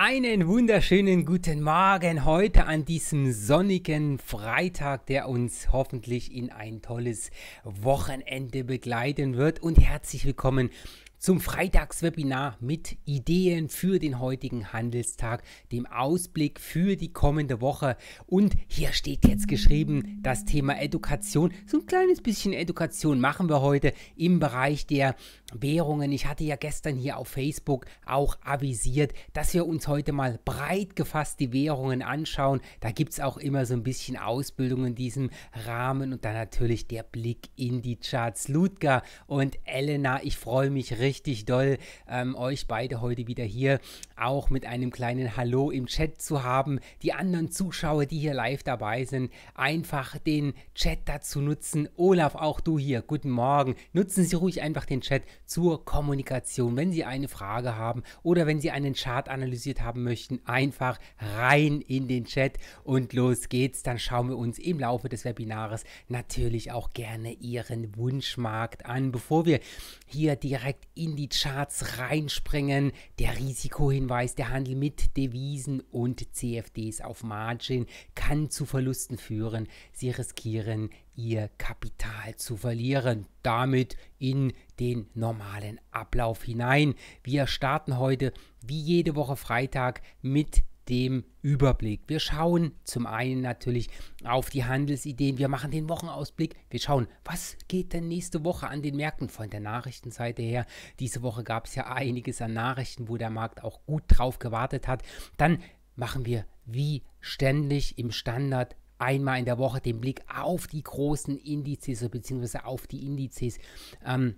Einen wunderschönen guten Morgen heute an diesem sonnigen Freitag, der uns hoffentlich in ein tolles Wochenende begleiten wird. Und herzlich willkommen zum Freitagswebinar mit Ideen für den heutigen Handelstag, dem Ausblick für die kommende Woche. Und hier steht jetzt geschrieben, das Thema Education. So ein kleines bisschen Education machen wir heute im Bereich der Währungen. Ich hatte ja gestern hier auf Facebook auch avisiert, dass wir uns heute mal breit gefasst die Währungen anschauen. Da gibt es auch immer so ein bisschen Ausbildung in diesem Rahmen und dann natürlich der Blick in die Charts. Ludger und Elena, ich freue mich richtig richtig doll, ähm, euch beide heute wieder hier auch mit einem kleinen Hallo im Chat zu haben. Die anderen Zuschauer, die hier live dabei sind, einfach den Chat dazu nutzen. Olaf, auch du hier, guten Morgen. Nutzen Sie ruhig einfach den Chat zur Kommunikation. Wenn Sie eine Frage haben oder wenn Sie einen Chart analysiert haben möchten, einfach rein in den Chat und los geht's. Dann schauen wir uns im Laufe des Webinars natürlich auch gerne Ihren Wunschmarkt an. Bevor wir hier direkt in die Charts reinspringen. Der Risikohinweis, der Handel mit Devisen und CFDs auf Margin kann zu Verlusten führen. Sie riskieren ihr Kapital zu verlieren. Damit in den normalen Ablauf hinein. Wir starten heute wie jede Woche Freitag mit dem Überblick. Wir schauen zum einen natürlich auf die Handelsideen, wir machen den Wochenausblick, wir schauen, was geht denn nächste Woche an den Märkten von der Nachrichtenseite her. Diese Woche gab es ja einiges an Nachrichten, wo der Markt auch gut drauf gewartet hat. Dann machen wir wie ständig im Standard einmal in der Woche den Blick auf die großen Indizes bzw. auf die Indizes. Ähm,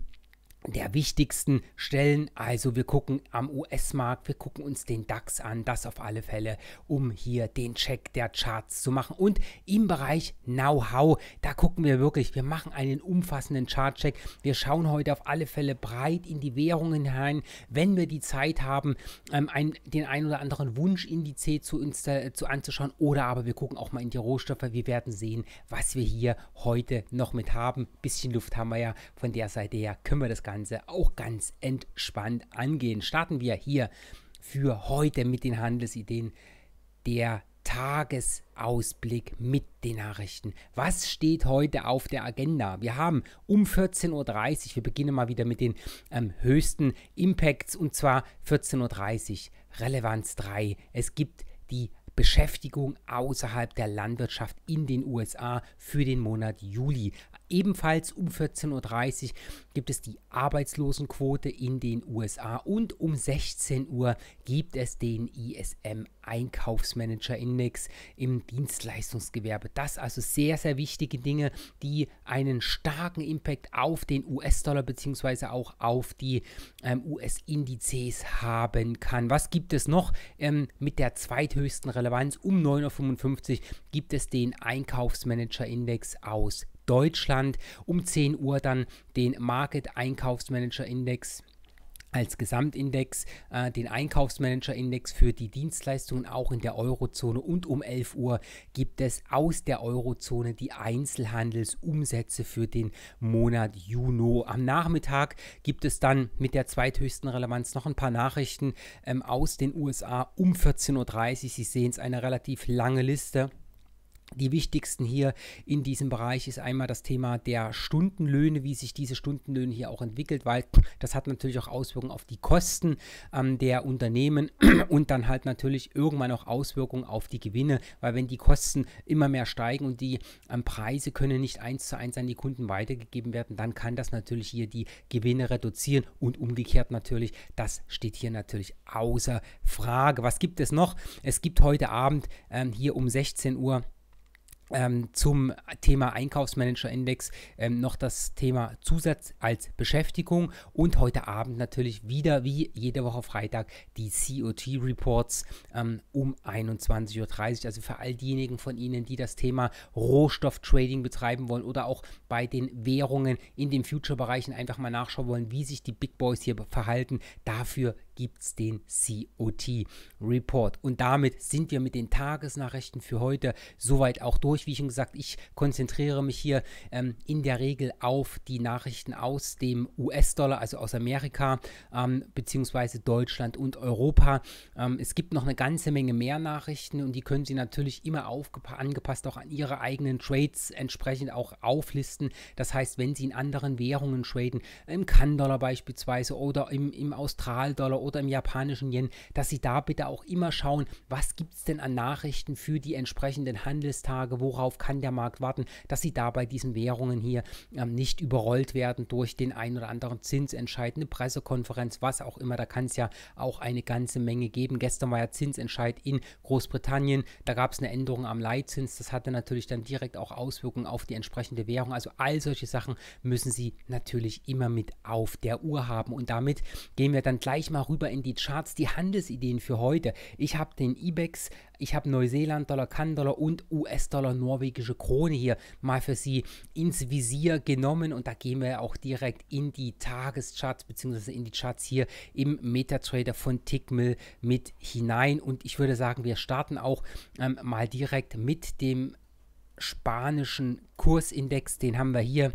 der wichtigsten Stellen. Also wir gucken am US-Markt, wir gucken uns den DAX an, das auf alle Fälle, um hier den Check der Charts zu machen. Und im Bereich Know-how, da gucken wir wirklich, wir machen einen umfassenden Chart-Check. Wir schauen heute auf alle Fälle breit in die Währungen hinein, wenn wir die Zeit haben, ähm, ein, den ein oder anderen Wunschindizé zu, zu anzuschauen. Oder aber wir gucken auch mal in die Rohstoffe. Wir werden sehen, was wir hier heute noch mit haben. Bisschen Luft haben wir ja von der Seite her, können wir das Ganze Ganze auch ganz entspannt angehen. Starten wir hier für heute mit den Handelsideen der Tagesausblick mit den Nachrichten. Was steht heute auf der Agenda? Wir haben um 14.30 Uhr, wir beginnen mal wieder mit den ähm, höchsten Impacts und zwar 14.30 Uhr, Relevanz 3. Es gibt die Beschäftigung außerhalb der Landwirtschaft in den USA für den Monat Juli. Ebenfalls um 14.30 Uhr gibt es die Arbeitslosenquote in den USA und um 16 Uhr gibt es den ISM Einkaufsmanager-Index im Dienstleistungsgewerbe. Das also sehr, sehr wichtige Dinge, die einen starken Impact auf den US-Dollar bzw. auch auf die ähm, US-Indizes haben kann. Was gibt es noch ähm, mit der zweithöchsten Relevanz? Um 9.55 Uhr gibt es den Einkaufsmanager-Index aus Deutschland. Um 10 Uhr dann den Market Einkaufsmanager Index als Gesamtindex, äh, den Einkaufsmanager-Index für die Dienstleistungen auch in der Eurozone und um 11 Uhr gibt es aus der Eurozone die Einzelhandelsumsätze für den Monat Juni. Am Nachmittag gibt es dann mit der zweithöchsten Relevanz noch ein paar Nachrichten ähm, aus den USA um 14.30 Uhr. Sie sehen es, eine relativ lange Liste die wichtigsten hier in diesem Bereich ist einmal das Thema der Stundenlöhne, wie sich diese Stundenlöhne hier auch entwickelt, weil das hat natürlich auch Auswirkungen auf die Kosten ähm, der Unternehmen und dann halt natürlich irgendwann auch Auswirkungen auf die Gewinne, weil wenn die Kosten immer mehr steigen und die ähm, Preise können nicht eins zu eins an die Kunden weitergegeben werden, dann kann das natürlich hier die Gewinne reduzieren und umgekehrt natürlich, das steht hier natürlich außer Frage. Was gibt es noch? Es gibt heute Abend ähm, hier um 16 Uhr ähm, zum Thema Einkaufsmanager-Index ähm, noch das Thema Zusatz als Beschäftigung und heute Abend natürlich wieder wie jede Woche Freitag die COT-Reports ähm, um 21.30 Uhr. Also für all diejenigen von Ihnen, die das Thema Rohstofftrading betreiben wollen oder auch bei den Währungen in den Future-Bereichen einfach mal nachschauen wollen, wie sich die Big Boys hier verhalten, dafür gibt es den COT Report. Und damit sind wir mit den Tagesnachrichten für heute soweit auch durch. Wie schon gesagt, ich konzentriere mich hier ähm, in der Regel auf die Nachrichten aus dem US-Dollar, also aus Amerika, ähm, beziehungsweise Deutschland und Europa. Ähm, es gibt noch eine ganze Menge mehr Nachrichten und die können Sie natürlich immer angepasst auch an Ihre eigenen Trades entsprechend auch auflisten. Das heißt, wenn Sie in anderen Währungen traden, im Kann-Dollar beispielsweise oder im, im Austral-Dollar oder oder im japanischen Yen, dass Sie da bitte auch immer schauen, was gibt es denn an Nachrichten für die entsprechenden Handelstage, worauf kann der Markt warten, dass Sie da bei diesen Währungen hier ähm, nicht überrollt werden durch den ein oder anderen Zinsentscheid, eine Pressekonferenz, was auch immer. Da kann es ja auch eine ganze Menge geben. Gestern war ja Zinsentscheid in Großbritannien, da gab es eine Änderung am Leitzins, das hatte natürlich dann direkt auch Auswirkungen auf die entsprechende Währung. Also all solche Sachen müssen Sie natürlich immer mit auf der Uhr haben. Und damit gehen wir dann gleich mal rüber rüber in die Charts, die Handelsideen für heute. Ich habe den IBEX, ich habe Neuseeland-Dollar, Kan-Dollar und US-Dollar, norwegische Krone hier mal für Sie ins Visier genommen. Und da gehen wir auch direkt in die Tagescharts bzw. in die Charts hier im MetaTrader von Tickmill mit hinein. Und ich würde sagen, wir starten auch ähm, mal direkt mit dem spanischen Kursindex. Den haben wir hier.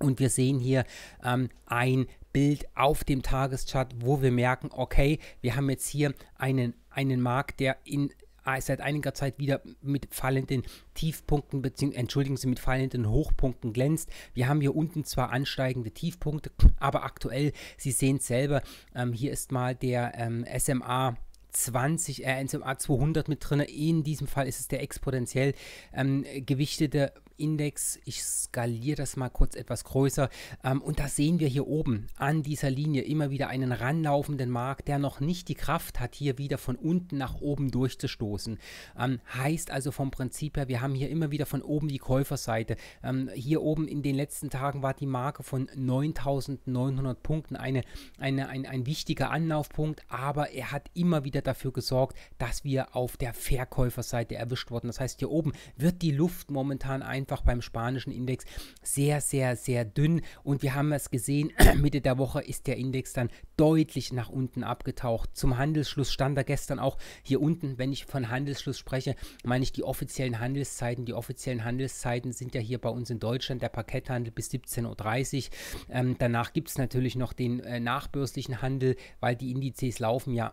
Und wir sehen hier ähm, ein Bild auf dem Tageschart, wo wir merken, okay, wir haben jetzt hier einen, einen Markt, der in äh, seit einiger Zeit wieder mit fallenden Tiefpunkten, beziehungsweise entschuldigen Sie, mit fallenden Hochpunkten glänzt. Wir haben hier unten zwar ansteigende Tiefpunkte, aber aktuell, Sie sehen es selber, ähm, hier ist mal der ähm, SMA 20, äh, SMA 200 mit drin. In diesem Fall ist es der exponentiell ähm, gewichtete Index. Ich skaliere das mal kurz etwas größer. Ähm, und da sehen wir hier oben an dieser Linie immer wieder einen ranlaufenden Markt, der noch nicht die Kraft hat, hier wieder von unten nach oben durchzustoßen. Ähm, heißt also vom Prinzip her, wir haben hier immer wieder von oben die Käuferseite. Ähm, hier oben in den letzten Tagen war die Marke von 9900 Punkten eine, eine, ein, ein wichtiger Anlaufpunkt, aber er hat immer wieder dafür gesorgt, dass wir auf der Verkäuferseite erwischt wurden. Das heißt, hier oben wird die Luft momentan ein einfach beim spanischen Index sehr, sehr, sehr dünn. Und wir haben es gesehen, Mitte der Woche ist der Index dann deutlich nach unten abgetaucht. Zum Handelsschluss stand er gestern auch hier unten. Wenn ich von Handelsschluss spreche, meine ich die offiziellen Handelszeiten. Die offiziellen Handelszeiten sind ja hier bei uns in Deutschland der Parketthandel bis 17.30 Uhr. Ähm, danach gibt es natürlich noch den äh, nachbörslichen Handel, weil die Indizes laufen ja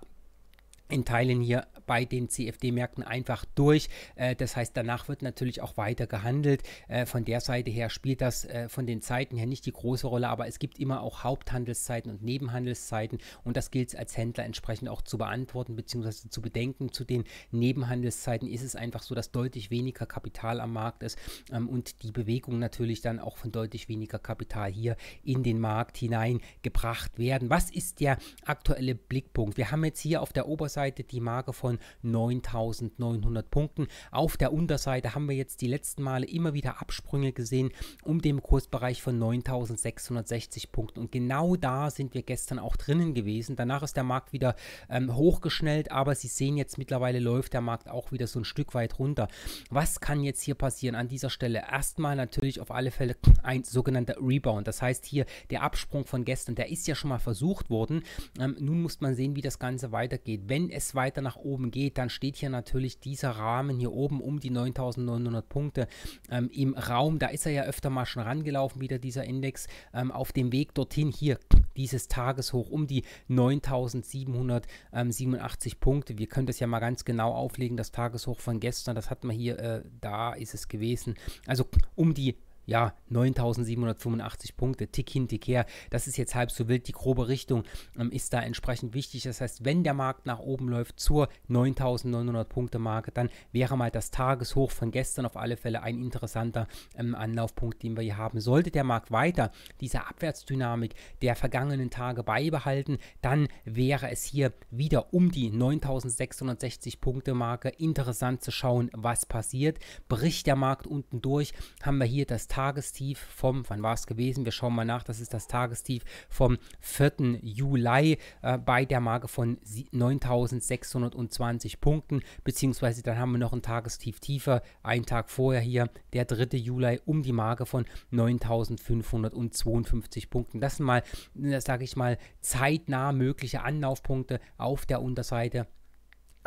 in Teilen hier bei den CFD-Märkten einfach durch. Äh, das heißt, danach wird natürlich auch weiter gehandelt. Äh, von der Seite her spielt das äh, von den Zeiten her nicht die große Rolle, aber es gibt immer auch Haupthandelszeiten und Nebenhandelszeiten und das gilt es als Händler entsprechend auch zu beantworten bzw. zu bedenken. Zu den Nebenhandelszeiten ist es einfach so, dass deutlich weniger Kapital am Markt ist ähm, und die Bewegung natürlich dann auch von deutlich weniger Kapital hier in den Markt hineingebracht werden. Was ist der aktuelle Blickpunkt? Wir haben jetzt hier auf der Oberseite Oberseite die Marke von 9900 Punkten. Auf der Unterseite haben wir jetzt die letzten Male immer wieder Absprünge gesehen um den Kursbereich von 9660 Punkten. Und genau da sind wir gestern auch drinnen gewesen. Danach ist der Markt wieder ähm, hochgeschnellt, aber Sie sehen jetzt mittlerweile läuft der Markt auch wieder so ein Stück weit runter. Was kann jetzt hier passieren an dieser Stelle? Erstmal natürlich auf alle Fälle ein sogenannter Rebound. Das heißt hier der Absprung von gestern, der ist ja schon mal versucht worden. Ähm, nun muss man sehen, wie das Ganze weitergeht. Wenn wenn es weiter nach oben geht, dann steht hier natürlich dieser Rahmen hier oben um die 9900 Punkte ähm, im Raum. Da ist er ja öfter mal schon rangelaufen, wieder dieser Index. Ähm, auf dem Weg dorthin hier dieses Tageshoch um die 9787 Punkte. Wir können das ja mal ganz genau auflegen, das Tageshoch von gestern. Das hat man hier, äh, da ist es gewesen. Also um die ja, 9785 Punkte, Tick hin, Tick her. Das ist jetzt halb so wild. Die grobe Richtung ähm, ist da entsprechend wichtig. Das heißt, wenn der Markt nach oben läuft zur 9900 Punkte Marke, dann wäre mal das Tageshoch von gestern auf alle Fälle ein interessanter ähm, Anlaufpunkt, den wir hier haben. Sollte der Markt weiter diese Abwärtsdynamik der vergangenen Tage beibehalten, dann wäre es hier wieder um die 9660 Punkte Marke interessant zu schauen, was passiert. Bricht der Markt unten durch, haben wir hier das Tageshoch Tagestief vom, wann war es gewesen? Wir schauen mal nach, das ist das Tagestief vom 4. Juli äh, bei der Marke von 9620 Punkten, beziehungsweise dann haben wir noch ein Tagestief tiefer, einen Tag vorher hier, der 3. Juli um die Marke von 9552 Punkten. Das sind mal, das sage ich mal, zeitnah mögliche Anlaufpunkte auf der Unterseite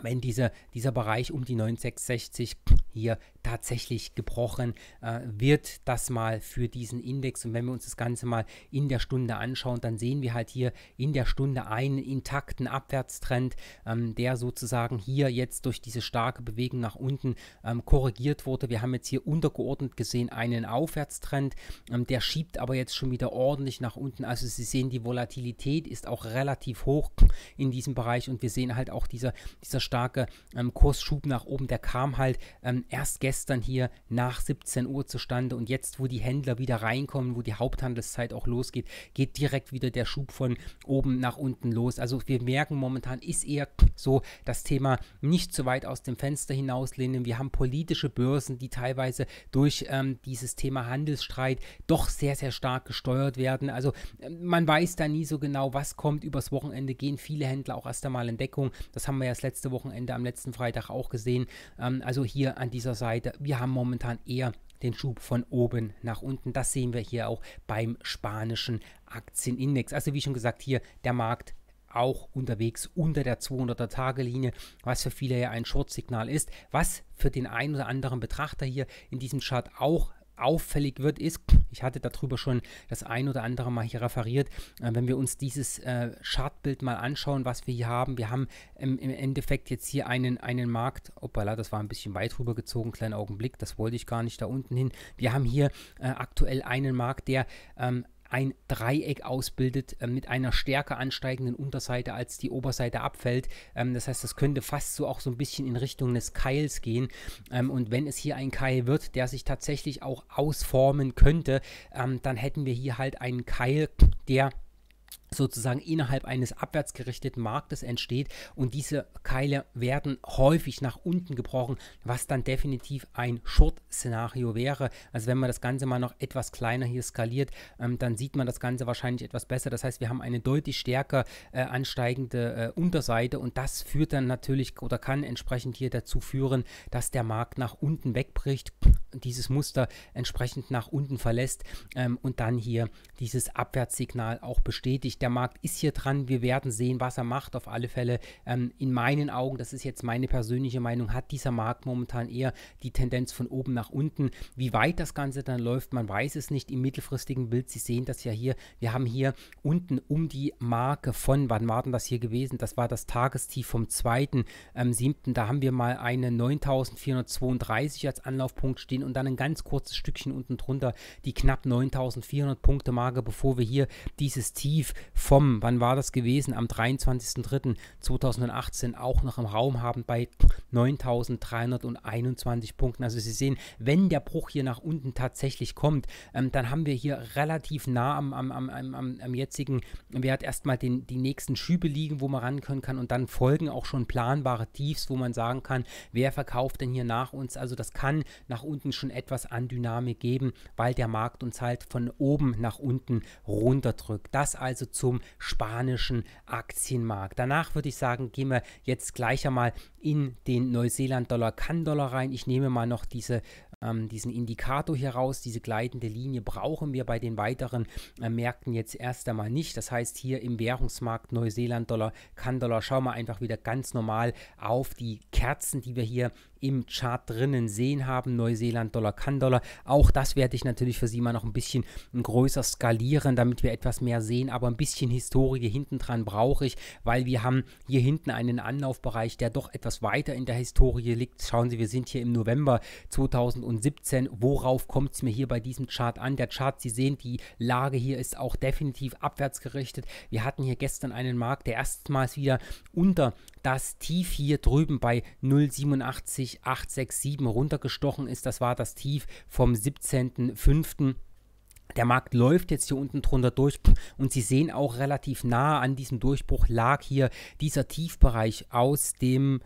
wenn dieser, dieser Bereich um die 9660 hier tatsächlich gebrochen äh, wird, das mal für diesen Index. Und wenn wir uns das Ganze mal in der Stunde anschauen, dann sehen wir halt hier in der Stunde einen intakten Abwärtstrend, ähm, der sozusagen hier jetzt durch diese starke Bewegung nach unten ähm, korrigiert wurde. Wir haben jetzt hier untergeordnet gesehen einen Aufwärtstrend, ähm, der schiebt aber jetzt schon wieder ordentlich nach unten. Also Sie sehen, die Volatilität ist auch relativ hoch in diesem Bereich und wir sehen halt auch dieser, dieser starke ähm, Kursschub nach oben, der kam halt ähm, erst gestern hier nach 17 Uhr zustande und jetzt, wo die Händler wieder reinkommen, wo die Haupthandelszeit auch losgeht, geht direkt wieder der Schub von oben nach unten los. Also wir merken momentan ist eher so das Thema nicht zu weit aus dem Fenster hinauslehnen. Wir haben politische Börsen, die teilweise durch ähm, dieses Thema Handelsstreit doch sehr, sehr stark gesteuert werden. Also ähm, man weiß da nie so genau, was kommt. Übers Wochenende gehen viele Händler auch erst einmal in Deckung. Das haben wir ja das letzte Wochenende am letzten Freitag auch gesehen. Ähm, also hier an dieser Seite, wir haben momentan eher den Schub von oben nach unten. Das sehen wir hier auch beim spanischen Aktienindex. Also wie schon gesagt, hier der Markt auch unterwegs unter der 200er Tagelinie, was für viele ja ein Short-Signal ist, was für den einen oder anderen Betrachter hier in diesem Chart auch auffällig wird, ist, ich hatte darüber schon das ein oder andere Mal hier referiert, äh, wenn wir uns dieses äh, Chartbild mal anschauen, was wir hier haben. Wir haben im, im Endeffekt jetzt hier einen, einen Markt, opala, das war ein bisschen weit rübergezogen, kleinen Augenblick, das wollte ich gar nicht da unten hin. Wir haben hier äh, aktuell einen Markt, der ähm, ein Dreieck ausbildet, äh, mit einer stärker ansteigenden Unterseite als die Oberseite abfällt. Ähm, das heißt, das könnte fast so auch so ein bisschen in Richtung eines Keils gehen. Ähm, und wenn es hier ein Keil wird, der sich tatsächlich auch ausformen könnte, ähm, dann hätten wir hier halt einen Keil, der sozusagen innerhalb eines abwärtsgerichteten Marktes entsteht und diese Keile werden häufig nach unten gebrochen, was dann definitiv ein Short-Szenario wäre. Also wenn man das Ganze mal noch etwas kleiner hier skaliert, ähm, dann sieht man das Ganze wahrscheinlich etwas besser. Das heißt, wir haben eine deutlich stärker äh, ansteigende äh, Unterseite und das führt dann natürlich oder kann entsprechend hier dazu führen, dass der Markt nach unten wegbricht, dieses Muster entsprechend nach unten verlässt ähm, und dann hier dieses Abwärtssignal auch bestätigt der Markt ist hier dran, wir werden sehen, was er macht. Auf alle Fälle ähm, in meinen Augen, das ist jetzt meine persönliche Meinung, hat dieser Markt momentan eher die Tendenz von oben nach unten. Wie weit das Ganze dann läuft, man weiß es nicht im mittelfristigen Bild. Sie sehen das ja hier, wir haben hier unten um die Marke von, wann war denn das hier gewesen? Das war das Tagestief vom 2.7. Ähm, da haben wir mal eine 9432 als Anlaufpunkt stehen und dann ein ganz kurzes Stückchen unten drunter die knapp 9400 Punkte Marke, bevor wir hier dieses Tief vom, wann war das gewesen, am 23.03.2018 auch noch im Raum haben bei 9.321 Punkten. Also Sie sehen, wenn der Bruch hier nach unten tatsächlich kommt, ähm, dann haben wir hier relativ nah am, am, am, am, am jetzigen Wert erstmal den, die nächsten Schübe liegen, wo man ran können kann und dann folgen auch schon planbare Tiefs, wo man sagen kann, wer verkauft denn hier nach uns? Also das kann nach unten schon etwas an Dynamik geben, weil der Markt uns halt von oben nach unten runterdrückt. Das also zu zum spanischen Aktienmarkt. Danach würde ich sagen, gehen wir jetzt gleich einmal in den Neuseeland-Dollar, Kann-Dollar rein. Ich nehme mal noch diese, ähm, diesen Indikator hier raus. Diese gleitende Linie brauchen wir bei den weiteren äh, Märkten jetzt erst einmal nicht. Das heißt, hier im Währungsmarkt Neuseeland-Dollar, Kann-Dollar, schauen wir einfach wieder ganz normal auf die Kerzen, die wir hier im Chart drinnen sehen haben. Neuseeland, Dollar, kann Dollar. Auch das werde ich natürlich für Sie mal noch ein bisschen hm, größer skalieren, damit wir etwas mehr sehen. Aber ein bisschen Historie hinten dran brauche ich, weil wir haben hier hinten einen Anlaufbereich, der doch etwas weiter in der Historie liegt. Schauen Sie, wir sind hier im November 2017. Worauf kommt es mir hier bei diesem Chart an? Der Chart, Sie sehen, die Lage hier ist auch definitiv abwärts gerichtet. Wir hatten hier gestern einen Markt, der erstmals wieder unter das Tief hier drüben bei 0,87 Bereich 867 runtergestochen ist. Das war das Tief vom 17.05. Der Markt läuft jetzt hier unten drunter durch und Sie sehen auch relativ nah an diesem Durchbruch lag hier dieser Tiefbereich aus dem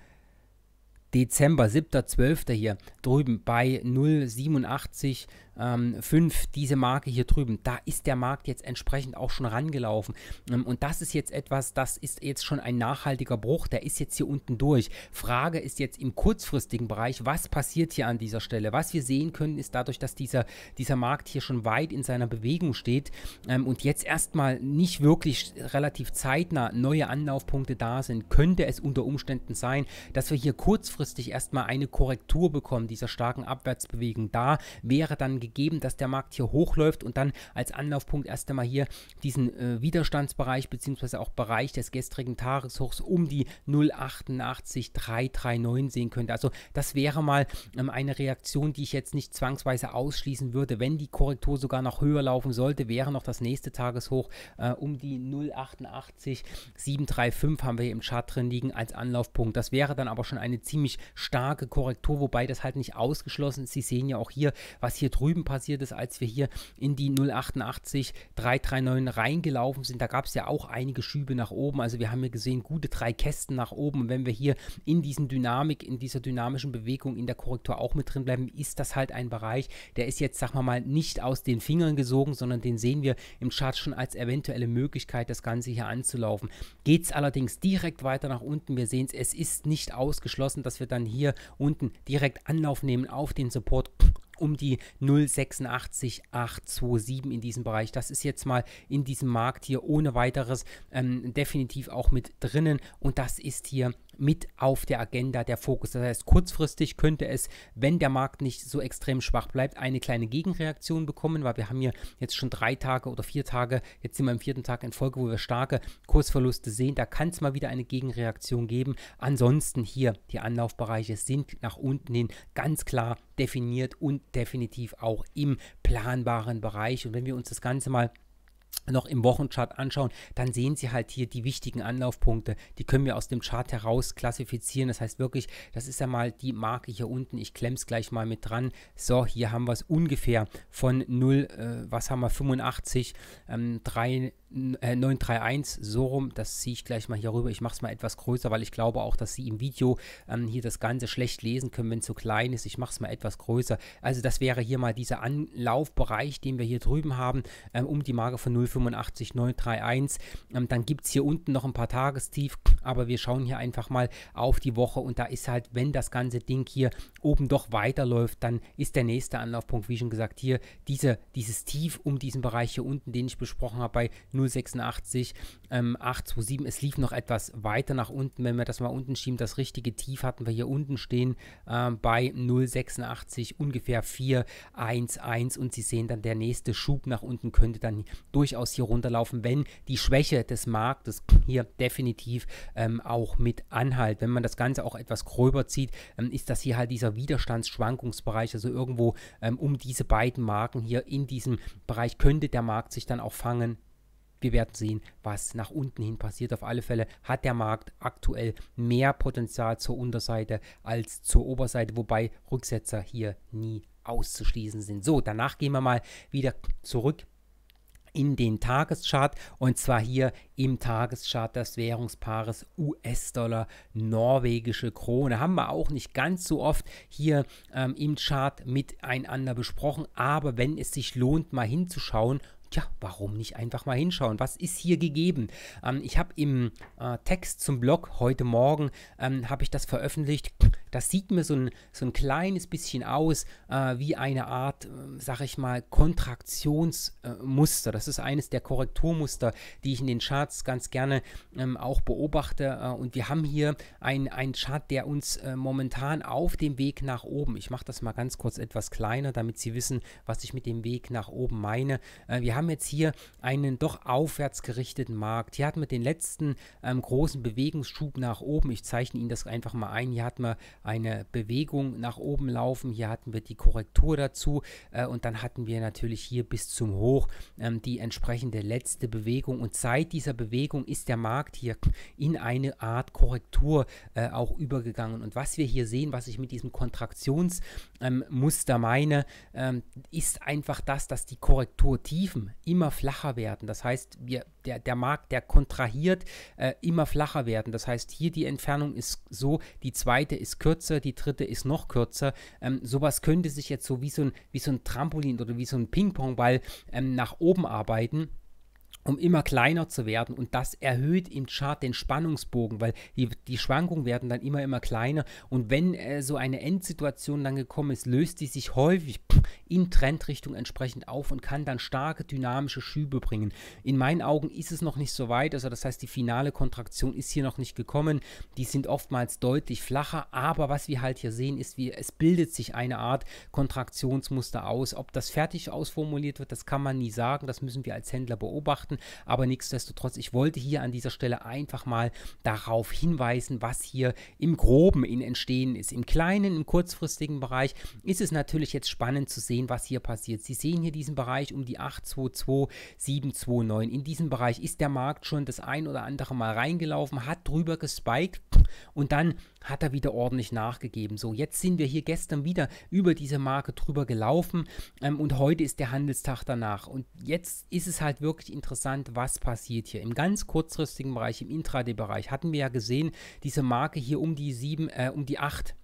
Dezember, 7.12. hier drüben bei 0,87 ähm, 5, diese Marke hier drüben, da ist der Markt jetzt entsprechend auch schon rangelaufen. Ähm, und das ist jetzt etwas, das ist jetzt schon ein nachhaltiger Bruch, der ist jetzt hier unten durch. Frage ist jetzt im kurzfristigen Bereich, was passiert hier an dieser Stelle? Was wir sehen können, ist dadurch, dass dieser, dieser Markt hier schon weit in seiner Bewegung steht ähm, und jetzt erstmal nicht wirklich relativ zeitnah neue Anlaufpunkte da sind, könnte es unter Umständen sein, dass wir hier kurzfristig erstmal eine Korrektur bekommen dieser starken Abwärtsbewegung. Da wäre dann gegeben, dass der Markt hier hochläuft und dann als Anlaufpunkt erst einmal hier diesen äh, Widerstandsbereich beziehungsweise auch Bereich des gestrigen Tageshochs um die 0,88339 sehen könnte. Also das wäre mal ähm, eine Reaktion, die ich jetzt nicht zwangsweise ausschließen würde. Wenn die Korrektur sogar noch höher laufen sollte, wäre noch das nächste Tageshoch äh, um die 0,88735 haben wir hier im Chart drin liegen als Anlaufpunkt. Das wäre dann aber schon eine ziemlich starke Korrektur, wobei das halt nicht ausgeschlossen ist. Sie sehen ja auch hier, was hier drüben drüben passiert ist, als wir hier in die 088 339 reingelaufen sind. Da gab es ja auch einige Schübe nach oben. Also wir haben hier gesehen, gute drei Kästen nach oben. Und wenn wir hier in diesen Dynamik, in dieser dynamischen Bewegung in der Korrektur auch mit drin bleiben, ist das halt ein Bereich, der ist jetzt, sagen wir mal, nicht aus den Fingern gesogen, sondern den sehen wir im Chart schon als eventuelle Möglichkeit, das Ganze hier anzulaufen. Geht es allerdings direkt weiter nach unten, wir sehen es, es ist nicht ausgeschlossen, dass wir dann hier unten direkt Anlauf nehmen auf den Support um die 0,86827 in diesem Bereich. Das ist jetzt mal in diesem Markt hier ohne weiteres ähm, definitiv auch mit drinnen und das ist hier mit auf der Agenda der Fokus. Das heißt, kurzfristig könnte es, wenn der Markt nicht so extrem schwach bleibt, eine kleine Gegenreaktion bekommen, weil wir haben hier jetzt schon drei Tage oder vier Tage, jetzt sind wir im vierten Tag in Folge, wo wir starke Kursverluste sehen. Da kann es mal wieder eine Gegenreaktion geben. Ansonsten hier die Anlaufbereiche sind nach unten hin ganz klar definiert und definitiv auch im planbaren Bereich. Und wenn wir uns das Ganze mal noch im Wochenchart anschauen, dann sehen Sie halt hier die wichtigen Anlaufpunkte. Die können wir aus dem Chart heraus klassifizieren. Das heißt wirklich, das ist ja mal die Marke hier unten. Ich klemme es gleich mal mit dran. So, hier haben wir es ungefähr von 0, äh, was haben wir, 85, ähm, 3, 931 äh, so rum. Das ziehe ich gleich mal hier rüber. Ich mache es mal etwas größer, weil ich glaube auch, dass Sie im Video ähm, hier das Ganze schlecht lesen können, wenn es so klein ist. Ich mache es mal etwas größer. Also das wäre hier mal dieser Anlaufbereich, den wir hier drüben haben, ähm, um die Marke von 085 931. Ähm, dann gibt es hier unten noch ein paar Tagestief, aber wir schauen hier einfach mal auf die Woche und da ist halt, wenn das ganze Ding hier oben doch weiterläuft, dann ist der nächste Anlaufpunkt, wie schon gesagt, hier diese, dieses Tief um diesen Bereich hier unten, den ich besprochen habe bei 0,86, ähm, 827. Es lief noch etwas weiter nach unten. Wenn wir das mal unten schieben, das richtige Tief hatten wir hier unten stehen ähm, bei 0,86, ungefähr 4,11 und Sie sehen dann, der nächste Schub nach unten könnte dann durchaus hier runterlaufen, wenn die Schwäche des Marktes hier definitiv ähm, auch mit anhalt. Wenn man das Ganze auch etwas gröber zieht, ähm, ist das hier halt dieser dieser Widerstandsschwankungsbereich, also irgendwo ähm, um diese beiden Marken hier in diesem Bereich könnte der Markt sich dann auch fangen. Wir werden sehen, was nach unten hin passiert. Auf alle Fälle hat der Markt aktuell mehr Potenzial zur Unterseite als zur Oberseite, wobei Rücksetzer hier nie auszuschließen sind. So, danach gehen wir mal wieder zurück in den Tageschart und zwar hier im Tageschart des Währungspaares US-Dollar, norwegische Krone. Haben wir auch nicht ganz so oft hier ähm, im Chart miteinander besprochen, aber wenn es sich lohnt, mal hinzuschauen, Tja, warum nicht einfach mal hinschauen? Was ist hier gegeben? Ähm, ich habe im äh, Text zum Blog heute Morgen ähm, habe ich das veröffentlicht das sieht mir so ein, so ein kleines bisschen aus äh, wie eine Art, äh, sag ich mal, Kontraktionsmuster. Äh, das ist eines der Korrekturmuster, die ich in den Charts ganz gerne ähm, auch beobachte. Äh, und wir haben hier einen Chart, der uns äh, momentan auf dem Weg nach oben, ich mache das mal ganz kurz etwas kleiner, damit Sie wissen, was ich mit dem Weg nach oben meine. wir haben jetzt hier einen doch aufwärts gerichteten Markt. Hier hatten wir den letzten ähm, großen Bewegungsschub nach oben. Ich zeichne Ihnen das einfach mal ein. Hier hatten wir eine Bewegung nach oben laufen. Hier hatten wir die Korrektur dazu äh, und dann hatten wir natürlich hier bis zum Hoch ähm, die entsprechende letzte Bewegung. Und seit dieser Bewegung ist der Markt hier in eine Art Korrektur äh, auch übergegangen. Und was wir hier sehen, was ich mit diesem Kontraktionsmuster ähm, meine, ähm, ist einfach das, dass die Korrekturtiefen immer flacher werden. Das heißt, wir der, der Markt, der kontrahiert, äh, immer flacher werden. Das heißt, hier die Entfernung ist so, die zweite ist kürzer, die dritte ist noch kürzer. Ähm, sowas könnte sich jetzt so wie so ein, wie so ein Trampolin oder wie so ein Ping-Pong-Ball ähm, nach oben arbeiten um immer kleiner zu werden und das erhöht im Chart den Spannungsbogen, weil die, die Schwankungen werden dann immer, immer kleiner und wenn äh, so eine Endsituation dann gekommen ist, löst die sich häufig in Trendrichtung entsprechend auf und kann dann starke dynamische Schübe bringen. In meinen Augen ist es noch nicht so weit, also das heißt, die finale Kontraktion ist hier noch nicht gekommen, die sind oftmals deutlich flacher, aber was wir halt hier sehen ist, wie es bildet sich eine Art Kontraktionsmuster aus. Ob das fertig ausformuliert wird, das kann man nie sagen, das müssen wir als Händler beobachten lassen. Aber nichtsdestotrotz, ich wollte hier an dieser Stelle einfach mal darauf hinweisen, was hier im Groben in Entstehen ist. Im Kleinen, im kurzfristigen Bereich ist es natürlich jetzt spannend zu sehen, was hier passiert. Sie sehen hier diesen Bereich um die 822729. In diesem Bereich ist der Markt schon das ein oder andere Mal reingelaufen, hat drüber gespiked und dann hat er wieder ordentlich nachgegeben. So, jetzt sind wir hier gestern wieder über diese Marke drüber gelaufen ähm, und heute ist der Handelstag danach. Und jetzt ist es halt wirklich interessant interessant, was passiert hier. Im ganz kurzfristigen Bereich, im Intraday-Bereich hatten wir ja gesehen, diese Marke hier um die 7, äh, um die 8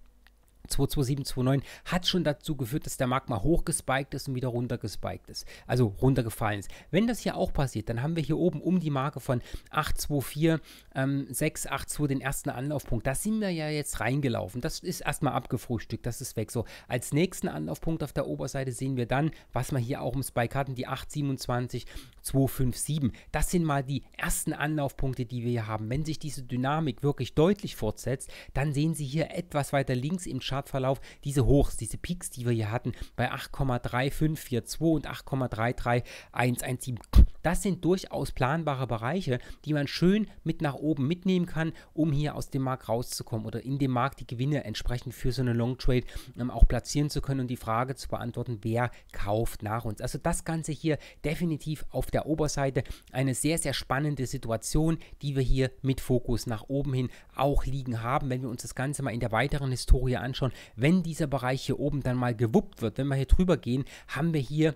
22729 hat schon dazu geführt, dass der Markt mal hochgespiked ist und wieder runtergespiked ist. Also runtergefallen ist. Wenn das hier auch passiert, dann haben wir hier oben um die Marke von 824,682 ähm, den ersten Anlaufpunkt. Da sind wir ja jetzt reingelaufen. Das ist erstmal abgefrühstückt. Das ist weg. So, als nächsten Anlaufpunkt auf der Oberseite sehen wir dann, was wir hier auch im Spike hatten, die 827,257. Das sind mal die ersten Anlaufpunkte, die wir hier haben. Wenn sich diese Dynamik wirklich deutlich fortsetzt, dann sehen Sie hier etwas weiter links im Chart Chartverlauf diese Hochs, diese Peaks, die wir hier hatten, bei 8,3542 und 8,33117. Das sind durchaus planbare Bereiche, die man schön mit nach oben mitnehmen kann, um hier aus dem Markt rauszukommen oder in dem Markt die Gewinne entsprechend für so eine Long Trade ähm, auch platzieren zu können und die Frage zu beantworten, wer kauft nach uns. Also das Ganze hier definitiv auf der Oberseite eine sehr, sehr spannende Situation, die wir hier mit Fokus nach oben hin auch liegen haben. Wenn wir uns das Ganze mal in der weiteren Historie anschauen, schon, wenn dieser Bereich hier oben dann mal gewuppt wird, wenn wir hier drüber gehen, haben wir hier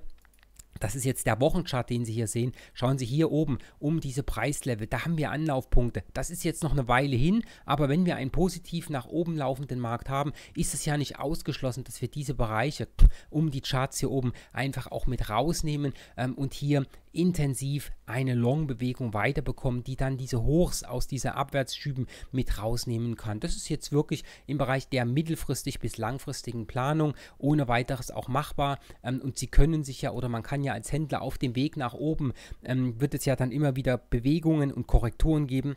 das ist jetzt der Wochenchart, den Sie hier sehen. Schauen Sie hier oben um diese Preislevel. Da haben wir Anlaufpunkte. Das ist jetzt noch eine Weile hin, aber wenn wir einen positiv nach oben laufenden Markt haben, ist es ja nicht ausgeschlossen, dass wir diese Bereiche um die Charts hier oben einfach auch mit rausnehmen ähm, und hier intensiv eine Long-Bewegung weiterbekommen, die dann diese Hochs aus dieser Abwärtsschüben mit rausnehmen kann. Das ist jetzt wirklich im Bereich der mittelfristig bis langfristigen Planung ohne weiteres auch machbar ähm, und Sie können sich ja oder man kann ja als Händler auf dem Weg nach oben, ähm, wird es ja dann immer wieder Bewegungen und Korrekturen geben.